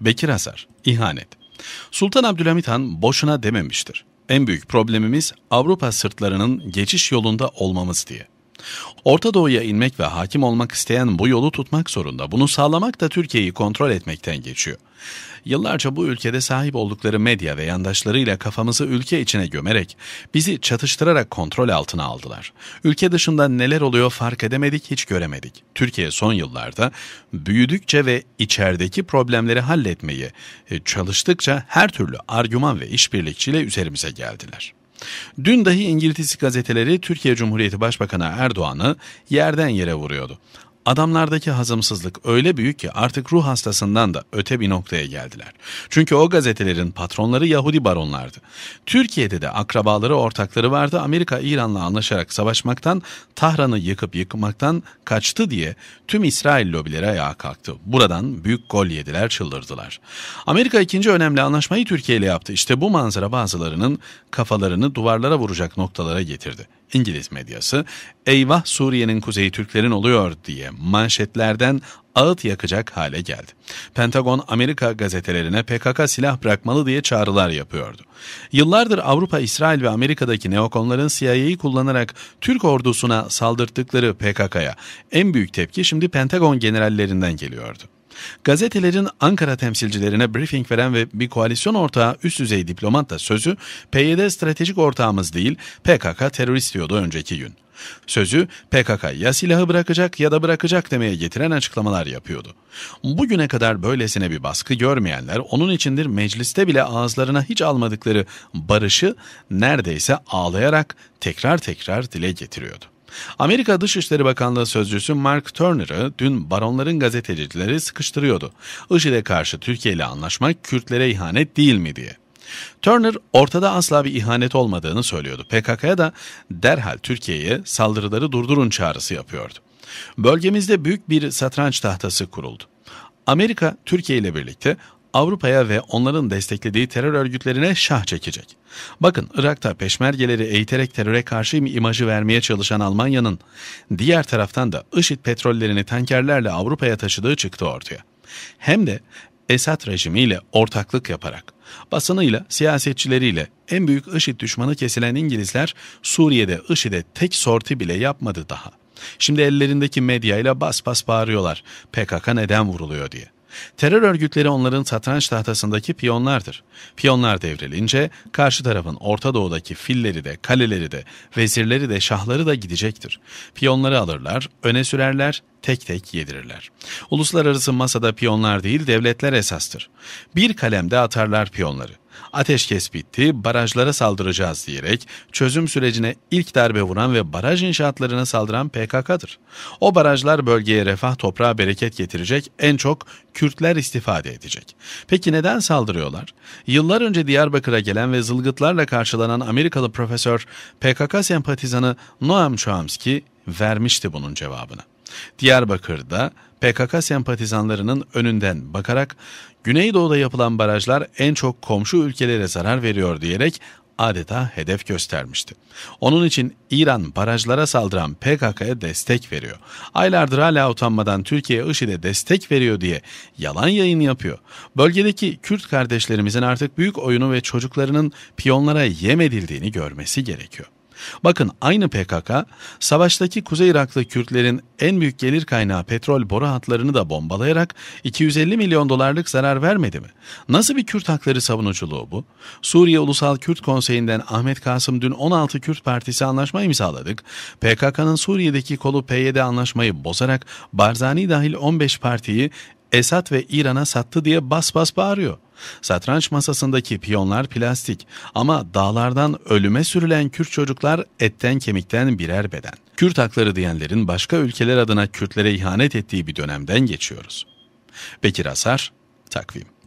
Bekir Hasar, ihanet. Sultan Abdülhamit Han boşuna dememiştir. En büyük problemimiz Avrupa sırtlarının geçiş yolunda olmamız diye. Orta Doğu'ya inmek ve hakim olmak isteyen bu yolu tutmak zorunda. Bunu sağlamak da Türkiye'yi kontrol etmekten geçiyor. Yıllarca bu ülkede sahip oldukları medya ve yandaşlarıyla kafamızı ülke içine gömerek, bizi çatıştırarak kontrol altına aldılar. Ülke dışında neler oluyor fark edemedik, hiç göremedik. Türkiye son yıllarda büyüdükçe ve içerideki problemleri halletmeyi e, çalıştıkça her türlü argüman ve işbirlikçiyle üzerimize geldiler. Dün dahi İngilizce gazeteleri Türkiye Cumhuriyeti Başbakanı Erdoğan'ı yerden yere vuruyordu. Adamlardaki hazımsızlık öyle büyük ki artık ruh hastasından da öte bir noktaya geldiler. Çünkü o gazetelerin patronları Yahudi baronlardı. Türkiye'de de akrabaları ortakları vardı Amerika İran'la anlaşarak savaşmaktan, Tahran'ı yıkıp yıkmaktan kaçtı diye tüm İsrail lobileri ayağa kalktı. Buradan büyük gol yediler çıldırdılar. Amerika ikinci önemli anlaşmayı Türkiye ile yaptı. İşte bu manzara bazılarının kafalarını duvarlara vuracak noktalara getirdi. İngiliz medyası eyvah Suriye'nin kuzey Türklerin oluyor diye manşetlerden ağıt yakacak hale geldi. Pentagon Amerika gazetelerine PKK silah bırakmalı diye çağrılar yapıyordu. Yıllardır Avrupa, İsrail ve Amerika'daki neokonların CIA'yı kullanarak Türk ordusuna saldırttıkları PKK'ya en büyük tepki şimdi Pentagon generallerinden geliyordu. Gazetelerin Ankara temsilcilerine briefing veren ve bir koalisyon ortağı üst düzey diplomat da sözü PYD stratejik ortağımız değil PKK terörist diyordu önceki gün. Sözü PKK ya silahı bırakacak ya da bırakacak demeye getiren açıklamalar yapıyordu. Bugüne kadar böylesine bir baskı görmeyenler onun içindir mecliste bile ağızlarına hiç almadıkları barışı neredeyse ağlayarak tekrar tekrar dile getiriyordu. Amerika Dışişleri Bakanlığı Sözcüsü Mark Turner'ı dün baronların gazetecileri sıkıştırıyordu. IŞİD'e karşı Türkiye ile anlaşmak Kürtlere ihanet değil mi diye. Turner ortada asla bir ihanet olmadığını söylüyordu. PKK'ya da derhal Türkiye'ye saldırıları durdurun çağrısı yapıyordu. Bölgemizde büyük bir satranç tahtası kuruldu. Amerika Türkiye ile birlikte Avrupa'ya ve onların desteklediği terör örgütlerine şah çekecek. Bakın Irak'ta peşmergeleri eğiterek teröre karşı imajı vermeye çalışan Almanya'nın diğer taraftan da IŞİD petrollerini tankerlerle Avrupa'ya taşıdığı çıktı ortaya. Hem de Esad rejimiyle ortaklık yaparak, basınıyla, siyasetçileriyle en büyük IŞİD düşmanı kesilen İngilizler Suriye'de IŞİD'e tek sorti bile yapmadı daha. Şimdi ellerindeki medyayla bas bas bağırıyorlar PKK neden vuruluyor diye. Terör örgütleri onların satranç tahtasındaki piyonlardır. Piyonlar devrilince karşı tarafın Orta Doğu'daki filleri de, kaleleri de, vezirleri de, şahları da gidecektir. Piyonları alırlar, öne sürerler, tek tek yedirirler. Uluslararası masada piyonlar değil devletler esastır. Bir kalemde atarlar piyonları. Ateşkes bitti, barajlara saldıracağız diyerek çözüm sürecine ilk darbe vuran ve baraj inşaatlarına saldıran PKK'dır. O barajlar bölgeye refah toprağa bereket getirecek, en çok Kürtler istifade edecek. Peki neden saldırıyorlar? Yıllar önce Diyarbakır'a gelen ve zılgıtlarla karşılanan Amerikalı profesör PKK sempatizanı Noam Chomsky vermişti bunun cevabını. Diyarbakır'da PKK sempatizanlarının önünden bakarak Güneydoğu'da yapılan barajlar en çok komşu ülkelere zarar veriyor diyerek adeta hedef göstermişti. Onun için İran barajlara saldıran PKK'ya destek veriyor. Aylardır hala utanmadan Türkiye IŞİD'e destek veriyor diye yalan yayın yapıyor. Bölgedeki Kürt kardeşlerimizin artık büyük oyunu ve çocuklarının piyonlara yem edildiğini görmesi gerekiyor. Bakın aynı PKK savaştaki Kuzey Irak'ta Kürtlerin en büyük gelir kaynağı petrol boru hatlarını da bombalayarak 250 milyon dolarlık zarar vermedi mi? Nasıl bir Kürt hakları savunuculuğu bu? Suriye Ulusal Kürt Konseyi'nden Ahmet Kasım dün 16 Kürt Partisi anlaşmayı imzaladık. PKK'nın Suriye'deki kolu PYD anlaşmayı bozarak Barzani dahil 15 partiyi Esat ve İran'a sattı diye bas bas bağırıyor. Satranç masasındaki piyonlar plastik ama dağlardan ölüme sürülen Kürt çocuklar etten kemikten birer beden. Kürt hakları diyenlerin başka ülkeler adına Kürtlere ihanet ettiği bir dönemden geçiyoruz. Bekir Asar, Takvim